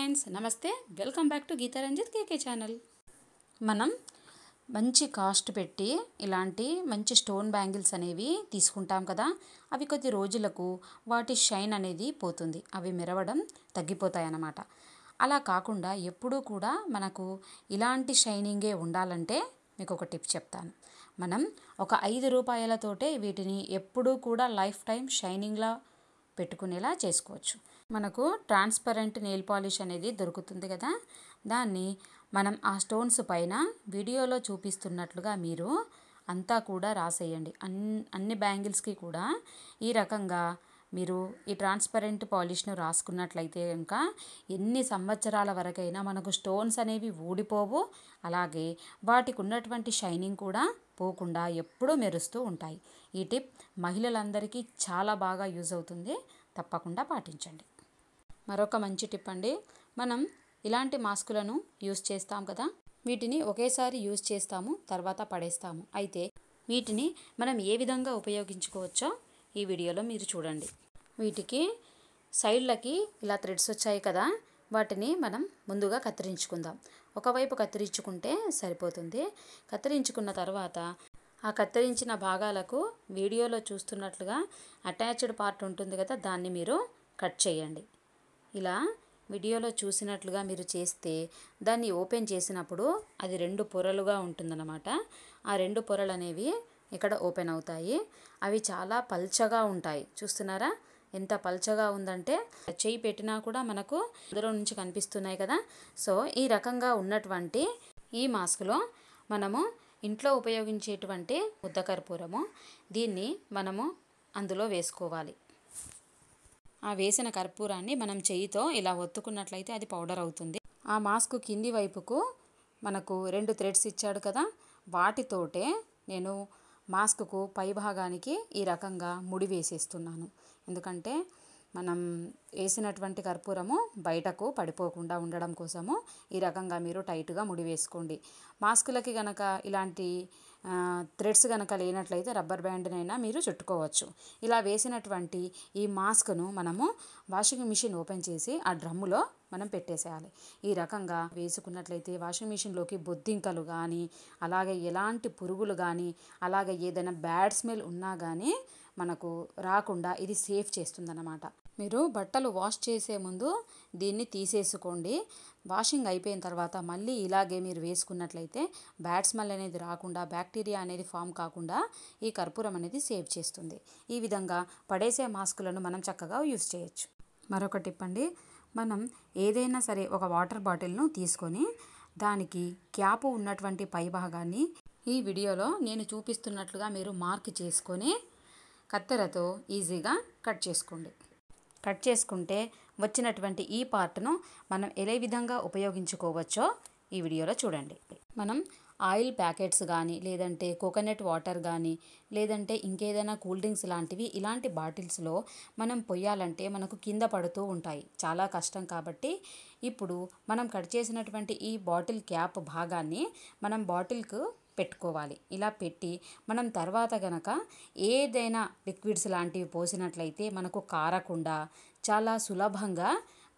friends నమస్తే welcome back to Geeta Ranjith KK channel మనం మంచి కాస్ట్ పెట్టి ఇలాంటి మంచి స్టోన్ బ్యాంగిల్స్ అనేవి తీసుకుంటాం కదా అవి కొద్ది రోజులకు వాటి షైన్ అనేది పోతుంది అవి మెరవడం తగ్గిపోతాయి అన్నమాట అలా కాకుండా ఎప్పుడూ కూడా మనకు ఇలాంటి షైనింగే ఉండాలంటే మీకు ఒక టిప్ చెప్తాను మనం ఒక ఐదు రూపాయలతోటే వీటిని ఎప్పుడూ కూడా లైఫ్ టైం షైనింగ్లా పెట్టుకునేలా చేసుకోవచ్చు మనకు ట్రాన్స్పరెంట్ నెయిల్ పాలిష్ అనేది దొరుకుతుంది కదా దాన్ని మనం ఆ స్టోన్స్ పైన వీడియోలో చూపిస్తున్నట్లుగా మీరు అంతా కూడా రాసేయండి అన్ అన్ని బ్యాంగిల్స్కి కూడా ఈ రకంగా మీరు ఈ ట్రాన్స్పరెంట్ పాలిష్ను రాసుకున్నట్లయితే కనుక ఎన్ని సంవత్సరాల వరకైనా మనకు స్టోన్స్ అనేవి ఊడిపోవు అలాగే వాటికి ఉన్నటువంటి షైనింగ్ కూడా పోకుండా ఎప్పుడూ మెరుస్తూ ఉంటాయి ఈ టిప్ మహిళలందరికీ చాలా బాగా యూజ్ అవుతుంది తప్పకుండా పాటించండి మరొక మంచి టిప్ అండి మనం ఇలాంటి మాస్కులను యూజ్ చేస్తాం కదా వీటిని ఒకేసారి యూజ్ చేస్తాము తర్వాత పడేస్తాము అయితే వీటిని మనం ఏ విధంగా ఉపయోగించుకోవచ్చో ఈ వీడియోలో మీరు చూడండి వీటికి సైడ్లకి ఇలా థ్రెడ్స్ వచ్చాయి కదా వాటిని మనం ముందుగా కత్తిరించుకుందాం ఒకవైపు కత్తిరించుకుంటే సరిపోతుంది కత్తిరించుకున్న తర్వాత ఆ కత్తిరించిన భాగాలకు వీడియోలో చూస్తున్నట్లుగా అటాచ్డ్ పార్ట్ ఉంటుంది కదా దాన్ని మీరు కట్ చేయండి ఇలా వీడియోలో చూసినట్లుగా మీరు చేస్తే దాన్ని ఓపెన్ చేసినప్పుడు అది రెండు పొరలుగా ఉంటుందన్నమాట ఆ రెండు పొరలు అనేవి ఇక్కడ ఓపెన్ అవుతాయి అవి చాలా పల్చగా ఉంటాయి చూస్తున్నారా ఎంత పల్చగా ఉందంటే చేయి పెట్టినా కూడా మనకు అందులో నుంచి కనిపిస్తున్నాయి కదా సో ఈ రకంగా ఉన్నటువంటి ఈ మాస్క్లో మనము ఇంట్లో ఉపయోగించేటువంటి ముద్దకర్పూరము దీన్ని మనము అందులో వేసుకోవాలి ఆ వేసిన కర్పూరాన్ని మనం చేయితో ఇలా ఒత్తుకున్నట్లయితే అది పౌడర్ అవుతుంది ఆ మాస్క్ కింది వైపుకు మనకు రెండు థ్రెడ్స్ ఇచ్చాడు కదా వాటితోటే నేను మాస్క్కు పైభాగానికి ఈ రకంగా ముడి వేసేస్తున్నాను ఎందుకంటే మనం వేసినటువంటి కర్పూరము బయటకు పడిపోకుండా ఉండడం కోసము ఈ రకంగా మీరు టైట్గా ముడి వేసుకోండి మాస్కులకి గనక ఇలాంటి థ్రెడ్స్ కనుక లేనట్లయితే రబ్బర్ బ్యాండ్నైనా మీరు చుట్టుకోవచ్చు ఇలా వేసినటువంటి ఈ మాస్క్ను మనము వాషింగ్ మిషన్ ఓపెన్ చేసి ఆ డ్రమ్ములో మనం పెట్టేసేయాలి ఈ రకంగా వేసుకున్నట్లయితే వాషింగ్ మిషన్లోకి బొద్దింకలు కానీ అలాగే ఎలాంటి పురుగులు కానీ అలాగే ఏదైనా బ్యాడ్ స్మెల్ ఉన్నా కానీ మనకు రాకుండా ఇది సేఫ్ చేస్తుందన్నమాట మీరు బట్టలు వాష్ చేసే ముందు దీన్ని తీసేసుకోండి వాషింగ్ అయిపోయిన తర్వాత మళ్ళీ ఇలాగే మీరు వేసుకున్నట్లయితే బ్యాడ్ స్మెల్ అనేది రాకుండా బ్యాక్టీరియా అనేది ఫామ్ కాకుండా ఈ కర్పూరం అనేది సేవ్ చేస్తుంది ఈ విధంగా పడేసే మాస్కులను మనం చక్కగా యూస్ చేయొచ్చు మరొక టిప్ అండి మనం ఏదైనా సరే ఒక వాటర్ బాటిల్ను తీసుకొని దానికి క్యాప్ ఉన్నటువంటి పై భాగాన్ని ఈ వీడియోలో నేను చూపిస్తున్నట్లుగా మీరు మార్క్ చేసుకొని కత్తెరతో ఈజీగా కట్ చేసుకోండి కట్ చేసుకుంటే వచ్చినటువంటి ఈ పార్ట్ను మనం ఏ విధంగా ఉపయోగించుకోవచ్చో ఈ వీడియోలో చూడండి మనం ఆయిల్ ప్యాకెట్స్ కానీ లేదంటే కోకోనట్ వాటర్ కానీ లేదంటే ఇంకేదైనా కూల్ డ్రింక్స్ లాంటివి ఇలాంటి బాటిల్స్లో మనం పొయ్యాలంటే మనకు కింద పడుతూ ఉంటాయి చాలా కష్టం కాబట్టి ఇప్పుడు మనం కట్ చేసినటువంటి ఈ బాటిల్ క్యాప్ భాగాన్ని మనం బాటిల్కు పెట్టుకోవాలి ఇలా పెట్టి మనం తర్వాత గనక ఏదైనా లిక్విడ్స్ లాంటివి పోసినట్లయితే మనకు కారకుండా చాలా సులభంగా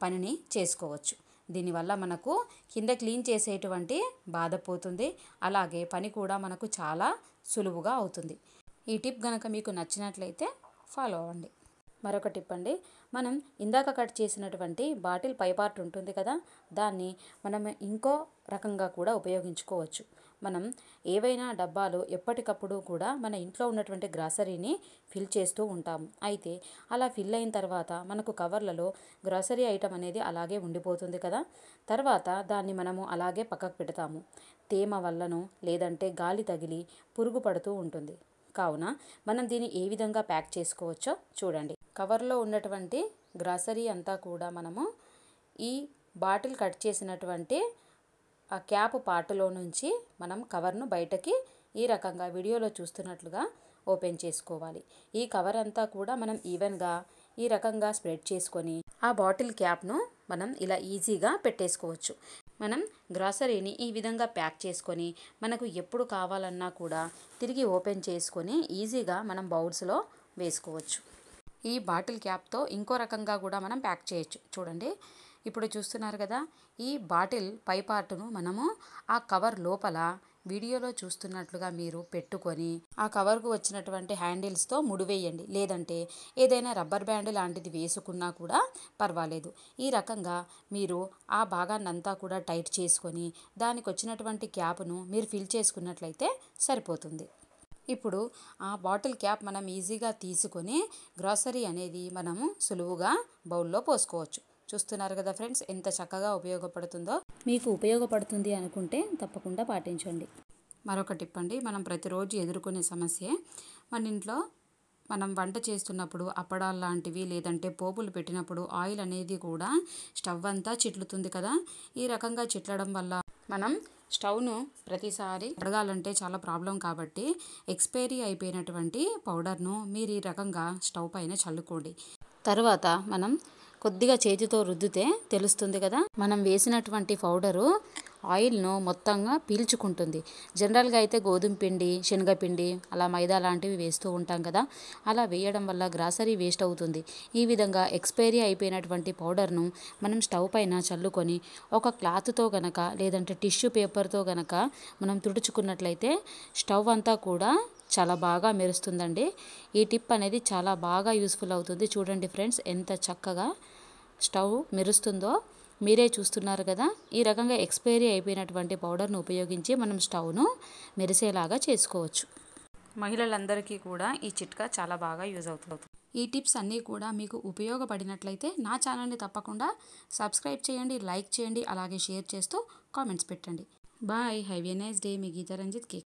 పనిని చేసుకోవచ్చు దీనివల్ల మనకు కింద క్లీన్ చేసేటువంటి బాధ పోతుంది అలాగే పని కూడా మనకు చాలా సులువుగా అవుతుంది ఈ టిప్ కనుక మీకు నచ్చినట్లయితే ఫాలో అవ్వండి మరొక టిప్ అండి మనం ఇందాక కట్ చేసినటువంటి బాటిల్ పైపార్ట్ ఉంటుంది కదా దాన్ని మనం ఇంకో రకంగా కూడా ఉపయోగించుకోవచ్చు మనం ఏవైనా డబ్బాలు ఎప్పటికప్పుడు కూడా మన ఇంట్లో ఉన్నటువంటి గ్రాసరీని ఫిల్ చేస్తూ ఉంటాము అయితే అలా ఫిల్ అయిన తర్వాత మనకు కవర్లలో గ్రాసరీ ఐటమ్ అనేది అలాగే ఉండిపోతుంది కదా తర్వాత దాన్ని మనము అలాగే పక్కకు పెడతాము తేమ వల్లను లేదంటే గాలి తగిలి పురుగు పడుతూ ఉంటుంది కావున మనం దీన్ని ఏ విధంగా ప్యాక్ చేసుకోవచ్చో చూడండి కవర్లో ఉన్నటువంటి గ్రాసరీ అంతా కూడా మనము ఈ బాటిల్ కట్ చేసినటువంటి ఆ క్యాప్ పాటులో నుంచి మనం కవర్ను బయటకి ఈ రకంగా వీడియోలో చూస్తున్నట్లుగా ఓపెన్ చేసుకోవాలి ఈ కవర్ అంతా కూడా మనం ఈవెన్గా ఈ రకంగా స్ప్రెడ్ చేసుకొని ఆ బాటిల్ క్యాప్ను మనం ఇలా ఈజీగా పెట్టేసుకోవచ్చు మనం గ్రాసరీని ఈ విధంగా ప్యాక్ చేసుకొని మనకు ఎప్పుడు కావాలన్నా కూడా తిరిగి ఓపెన్ చేసుకొని ఈజీగా మనం బౌల్స్లో వేసుకోవచ్చు ఈ బాటిల్ క్యాప్తో ఇంకో రకంగా కూడా మనం ప్యాక్ చేయొచ్చు చూడండి ఇప్పుడు చూస్తున్నారు కదా ఈ బాటిల్ పై పార్టును మనము ఆ కవర్ లోపల వీడియోలో చూస్తున్నట్లుగా మీరు పెట్టుకొని ఆ కవర్కు వచ్చినటువంటి హ్యాండిల్స్తో ముడివేయండి లేదంటే ఏదైనా రబ్బర్ బ్యాండ్ లాంటిది వేసుకున్నా కూడా పర్వాలేదు ఈ రకంగా మీరు ఆ భాగాన్నంతా కూడా టైట్ చేసుకొని దానికి వచ్చినటువంటి క్యాప్ను మీరు ఫిల్ చేసుకున్నట్లయితే సరిపోతుంది ఇప్పుడు ఆ బాటిల్ క్యాప్ మనం ఈజీగా తీసుకొని గ్రాసరీ అనేది మనము సులువుగా బౌల్లో పోసుకోవచ్చు చూస్తున్నారు కదా ఫ్రెండ్స్ ఎంత చక్కగా ఉపయోగపడుతుందో మీకు ఉపయోగపడుతుంది అనుకుంటే తప్పకుండా పాటించండి మరొక టిప్ అండి మనం ప్రతిరోజు ఎదుర్కొనే సమస్యే మన ఇంట్లో మనం వంట చేస్తున్నప్పుడు అప్పడాలు లాంటివి లేదంటే పోపులు పెట్టినప్పుడు ఆయిల్ అనేది కూడా స్టవ్ అంతా చిట్లుతుంది కదా ఈ రకంగా చిట్లడం వల్ల మనం స్టవ్ను ప్రతిసారి అడగాలంటే చాలా ప్రాబ్లం కాబట్టి ఎక్స్పైరీ అయిపోయినటువంటి పౌడర్ను మీరు ఈ రకంగా స్టవ్ పైన చల్లుకోండి తర్వాత మనం కొద్దిగా చేతితో రుద్దితే తెలుస్తుంది కదా మనం వేసినటువంటి పౌడరు ఆయిల్ను మొత్తంగా పీల్చుకుంటుంది జనరల్గా అయితే గోధుమ పిండి శనగపిండి అలా మైదా లాంటివి వేస్తూ ఉంటాం కదా అలా వేయడం వల్ల గ్రాసరీ వేస్ట్ అవుతుంది ఈ విధంగా ఎక్స్పైరీ అయిపోయినటువంటి పౌడర్ను మనం స్టవ్ పైన చల్లుకొని ఒక క్లాత్తో గనక లేదంటే టిష్యూ పేపర్తో గనక మనం తుడుచుకున్నట్లయితే స్టవ్ అంతా కూడా చాలా బాగా మెరుస్తుందండి ఈ టిప్ అనేది చాలా బాగా యూస్ఫుల్ అవుతుంది చూడండి ఫ్రెండ్స్ ఎంత చక్కగా స్టవ్ మెరుస్తుందో మీరే చూస్తున్నారు కదా ఈ రకంగా ఎక్స్పైరీ అయిపోయినటువంటి పౌడర్ను ఉపయోగించి మనం స్టవ్ను మెరిసేలాగా చేసుకోవచ్చు మహిళలందరికీ కూడా ఈ చిట్కా చాలా బాగా యూజ్ అవుతుంది ఈ టిప్స్ అన్నీ కూడా మీకు ఉపయోగపడినట్లయితే నా ఛానల్ని తప్పకుండా సబ్స్క్రైబ్ చేయండి లైక్ చేయండి అలాగే షేర్ చేస్తూ కామెంట్స్ పెట్టండి bye have a nice day మీ గీతా రంజిత్ కేక్